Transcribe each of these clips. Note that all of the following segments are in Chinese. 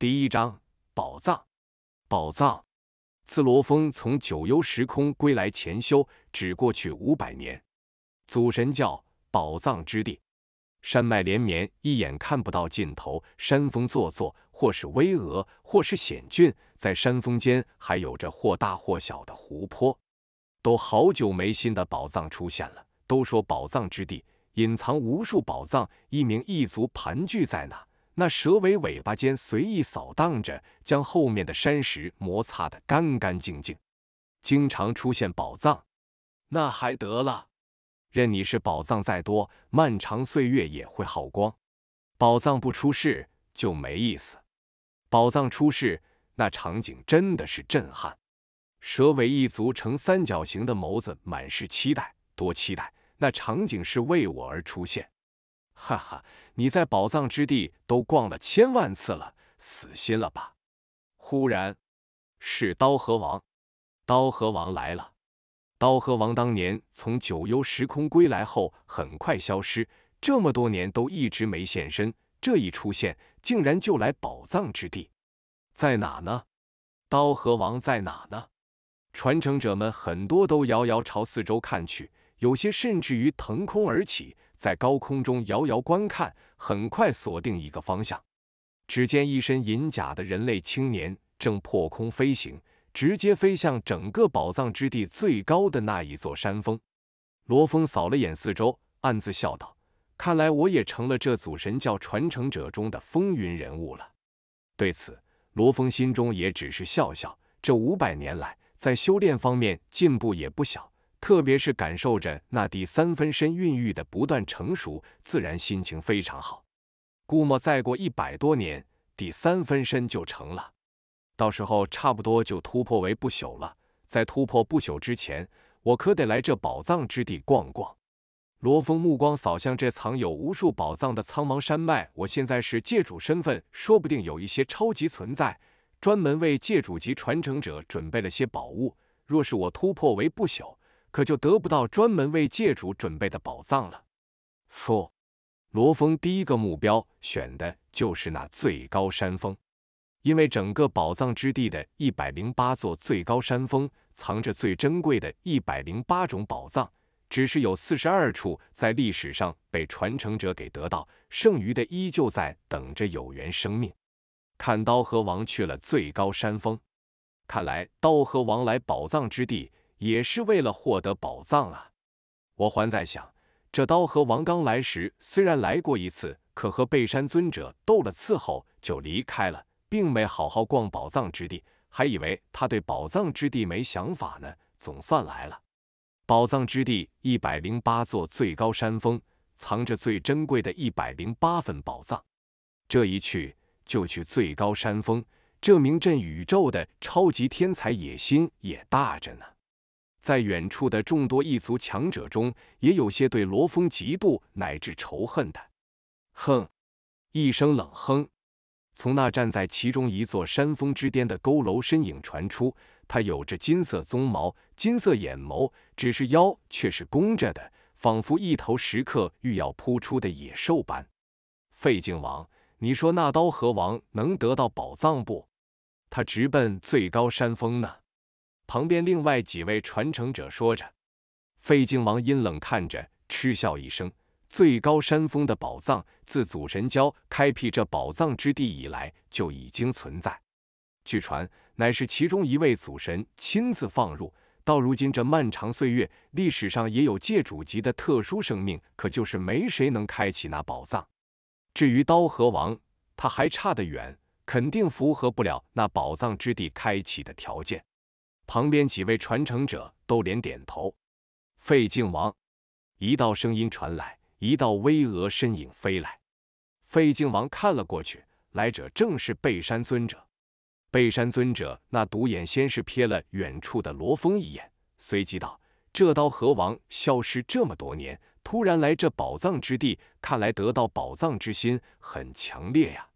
第一章，宝藏，宝藏。自罗峰从九幽时空归来前修，只过去五百年。祖神教宝藏之地，山脉连绵，一眼看不到尽头。山峰座座，或是巍峨，或是险峻。在山峰间，还有着或大或小的湖泊。都好久没新的宝藏出现了。都说宝藏之地隐藏无数宝藏，一名一族盘踞在那。那蛇尾尾巴尖随意扫荡着，将后面的山石摩擦得干干净净，经常出现宝藏，那还得了？任你是宝藏再多，漫长岁月也会耗光。宝藏不出世就没意思，宝藏出世，那场景真的是震撼。蛇尾一族呈三角形的眸子满是期待，多期待！那场景是为我而出现。哈哈，你在宝藏之地都逛了千万次了，死心了吧？忽然，是刀河王，刀河王来了。刀河王当年从九幽时空归来后，很快消失，这么多年都一直没现身。这一出现，竟然就来宝藏之地，在哪呢？刀河王在哪呢？传承者们很多都遥遥朝四周看去，有些甚至于腾空而起。在高空中遥遥观看，很快锁定一个方向。只见一身银甲的人类青年正破空飞行，直接飞向整个宝藏之地最高的那一座山峰。罗峰扫了眼四周，暗自笑道：“看来我也成了这祖神教传承者中的风云人物了。”对此，罗峰心中也只是笑笑。这五百年来，在修炼方面进步也不小。特别是感受着那第三分身孕育的不断成熟，自然心情非常好。估摸再过一百多年，第三分身就成了，到时候差不多就突破为不朽了。在突破不朽之前，我可得来这宝藏之地逛逛。罗峰目光扫向这藏有无数宝藏的苍茫山脉，我现在是界主身份，说不定有一些超级存在专门为界主级传承者准备了些宝物。若是我突破为不朽，可就得不到专门为界主准备的宝藏了。错，罗峰第一个目标选的就是那最高山峰，因为整个宝藏之地的一百零八座最高山峰，藏着最珍贵的一百零八种宝藏。只是有四十二处在历史上被传承者给得到，剩余的依旧在等着有缘生命。看刀和王去了最高山峰，看来刀和王来宝藏之地。也是为了获得宝藏啊！我还在想，这刀和王刚来时虽然来过一次，可和背山尊者斗了次后就离开了，并没好好逛宝藏之地，还以为他对宝藏之地没想法呢。总算来了，宝藏之地一百零八座最高山峰，藏着最珍贵的一百零八份宝藏。这一去就去最高山峰，这名震宇宙的超级天才野心也大着呢。在远处的众多异族强者中，也有些对罗峰嫉妒乃至仇恨的。哼！一声冷哼，从那站在其中一座山峰之巅的佝偻身影传出。他有着金色鬃毛、金色眼眸，只是腰却是弓着的，仿佛一头时刻欲要扑出的野兽般。费劲王，你说那刀河王能得到宝藏不？他直奔最高山峰呢。旁边另外几位传承者说着，费靖王阴冷看着，嗤笑一声：“最高山峰的宝藏，自祖神教开辟这宝藏之地以来就已经存在。据传，乃是其中一位祖神亲自放入。到如今这漫长岁月，历史上也有界主级的特殊生命，可就是没谁能开启那宝藏。至于刀河王，他还差得远，肯定符合不了那宝藏之地开启的条件。”旁边几位传承者都连点头。费靖王，一道声音传来，一道巍峨身影飞来。费靖王看了过去，来者正是贝山尊者。贝山尊者那独眼先是瞥了远处的罗峰一眼，随即道：“这刀河王消失这么多年，突然来这宝藏之地，看来得到宝藏之心很强烈呀。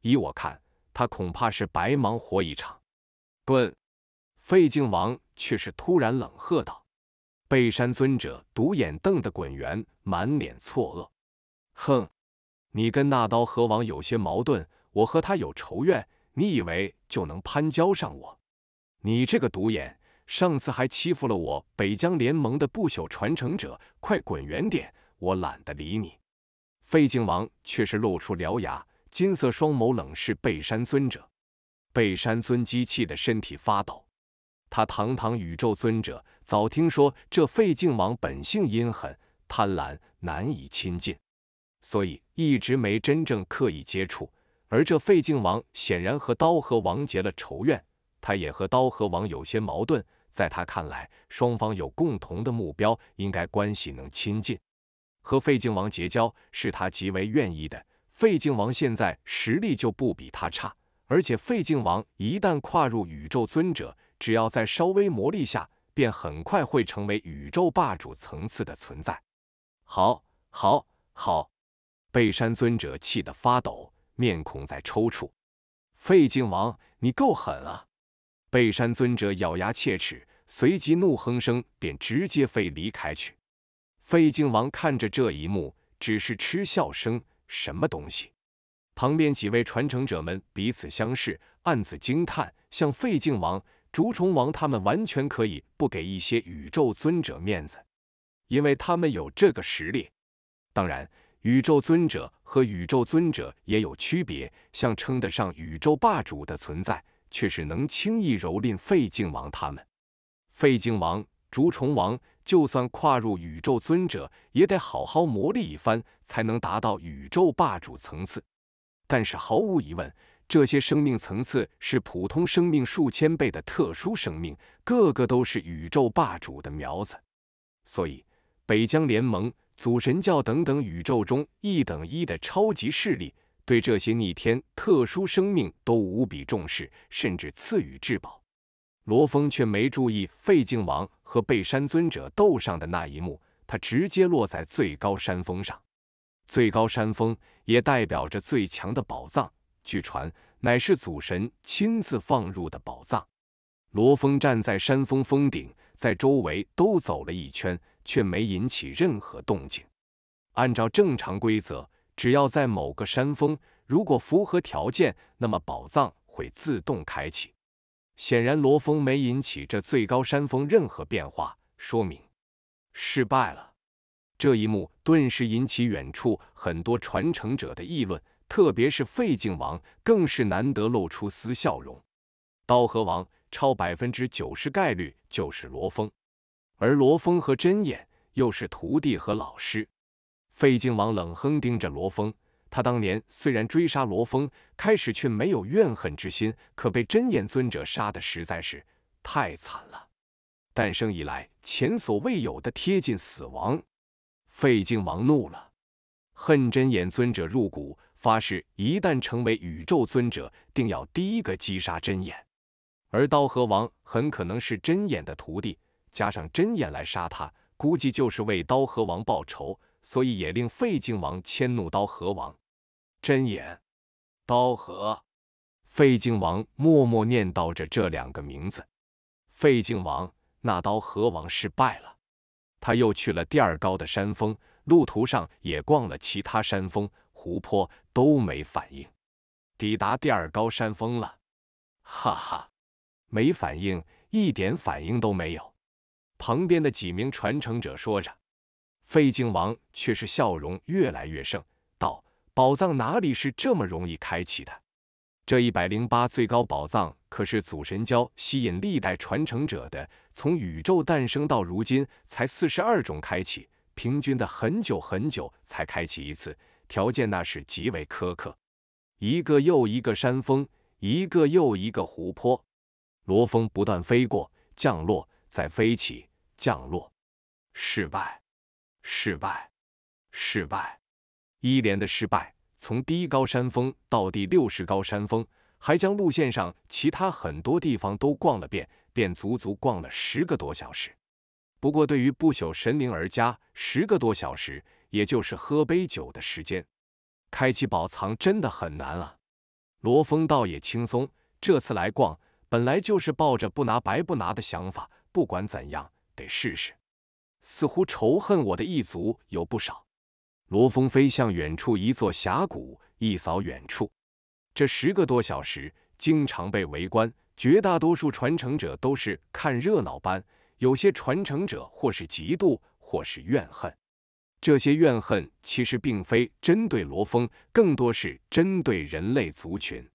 依我看，他恐怕是白忙活一场。”顿。费静王却是突然冷喝道：“背山尊者，独眼瞪得滚圆，满脸错愕。哼，你跟那刀河王有些矛盾，我和他有仇怨，你以为就能攀交上我？你这个独眼，上次还欺负了我北疆联盟的不朽传承者，快滚远点，我懒得理你。”费静王却是露出獠牙，金色双眸冷视背山尊者。背山尊机气的身体发抖。他堂堂宇宙尊者，早听说这费静王本性阴狠、贪婪，难以亲近，所以一直没真正刻意接触。而这费静王显然和刀和王结了仇怨，他也和刀和王有些矛盾。在他看来，双方有共同的目标，应该关系能亲近。和费静王结交是他极为愿意的。费静王现在实力就不比他差，而且费静王一旦跨入宇宙尊者，只要在稍微磨砺下，便很快会成为宇宙霸主层次的存在。好，好，好！被山尊者气得发抖，面孔在抽搐。费镜王，你够狠啊！被山尊者咬牙切齿，随即怒哼声，便直接飞离开去。费镜王看着这一幕，只是嗤笑声。什么东西？旁边几位传承者们彼此相视，暗自惊叹，向费镜王。竹虫王他们完全可以不给一些宇宙尊者面子，因为他们有这个实力。当然，宇宙尊者和宇宙尊者也有区别，像称得上宇宙霸主的存在，却是能轻易蹂躏废镜王他们。废镜王、竹虫王就算跨入宇宙尊者，也得好好磨砺一番，才能达到宇宙霸主层次。但是毫无疑问。这些生命层次是普通生命数千倍的特殊生命，个个都是宇宙霸主的苗子。所以，北疆联盟、祖神教等等宇宙中一等一的超级势力，对这些逆天特殊生命都无比重视，甚至赐予至宝。罗峰却没注意费静王和被山尊者斗上的那一幕，他直接落在最高山峰上。最高山峰也代表着最强的宝藏。据传，乃是祖神亲自放入的宝藏。罗峰站在山峰峰顶，在周围都走了一圈，却没引起任何动静。按照正常规则，只要在某个山峰，如果符合条件，那么宝藏会自动开启。显然，罗峰没引起这最高山峰任何变化，说明失败了。这一幕顿时引起远处很多传承者的议论。特别是费镜王更是难得露出丝笑容，刀河王超百分之九十概率就是罗峰，而罗峰和真眼又是徒弟和老师。费靖王冷哼，盯着罗峰。他当年虽然追杀罗峰，开始却没有怨恨之心，可被真眼尊者杀的实在是太惨了，诞生以来前所未有的贴近死亡。费靖王怒了，恨真眼尊者入骨。发誓，一旦成为宇宙尊者，定要第一个击杀真眼。而刀河王很可能是真眼的徒弟，加上真眼来杀他，估计就是为刀河王报仇，所以也令费静王迁怒刀河王。真眼，刀河，费静王默默念叨着这两个名字。费静王，那刀河王失败了，他又去了第二高的山峰，路途上也逛了其他山峰。湖泊都没反应，抵达第二高山峰了，哈哈，没反应，一点反应都没有。旁边的几名传承者说着，费劲王却是笑容越来越盛，道：“宝藏哪里是这么容易开启的？这一百零八最高宝藏可是祖神教吸引历代传承者的，从宇宙诞生到如今才四十二种开启，平均的很久很久才开启一次。”条件那是极为苛刻，一个又一个山峰，一个又一个湖泊，罗峰不断飞过、降落，再飞起、降落，失败，失败，失败。一连的失败，从第一高山峰到第六十高山峰，还将路线上其他很多地方都逛了遍，便足足逛了十个多小时。不过对于不朽神灵而家，十个多小时。也就是喝杯酒的时间，开启宝藏真的很难啊。罗峰倒也轻松，这次来逛本来就是抱着不拿白不拿的想法，不管怎样得试试。似乎仇恨我的异族有不少。罗峰飞向远处一座峡谷，一扫远处。这十个多小时，经常被围观，绝大多数传承者都是看热闹般，有些传承者或是嫉妒，或是怨恨。这些怨恨其实并非针对罗峰，更多是针对人类族群，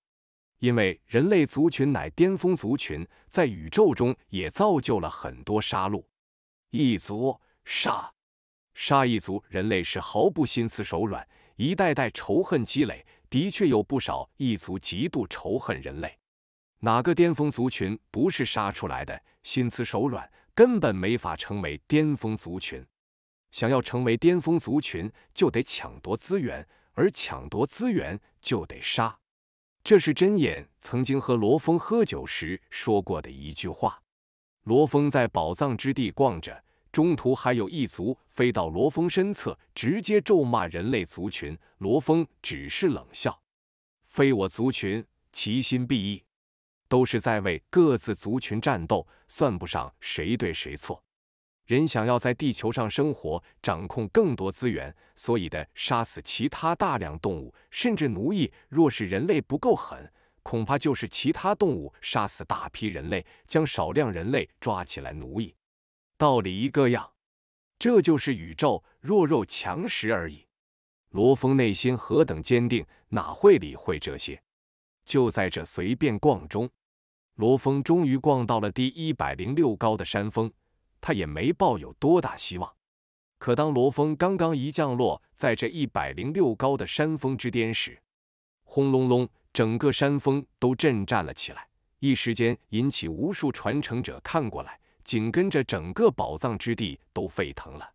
因为人类族群乃巅峰族群，在宇宙中也造就了很多杀戮。异族杀杀异族，人类是毫不心慈手软，一代代仇恨积累，的确有不少异族极度仇恨人类。哪个巅峰族群不是杀出来的？心慈手软根本没法成为巅峰族群。想要成为巅峰族群，就得抢夺资源，而抢夺资源就得杀。这是针眼曾经和罗峰喝酒时说过的一句话。罗峰在宝藏之地逛着，中途还有一族飞到罗峰身侧，直接咒骂人类族群。罗峰只是冷笑：“非我族群，其心必异，都是在为各自族群战斗，算不上谁对谁错。”人想要在地球上生活，掌控更多资源，所以的杀死其他大量动物，甚至奴役。若是人类不够狠，恐怕就是其他动物杀死大批人类，将少量人类抓起来奴役。道理一个样，这就是宇宙弱肉强食而已。罗峰内心何等坚定，哪会理会这些？就在这随便逛中，罗峰终于逛到了第一百零六高的山峰。他也没抱有多大希望，可当罗峰刚刚一降落在这一百零六高的山峰之巅时，轰隆隆，整个山峰都震颤了起来，一时间引起无数传承者看过来，紧跟着整个宝藏之地都沸腾了。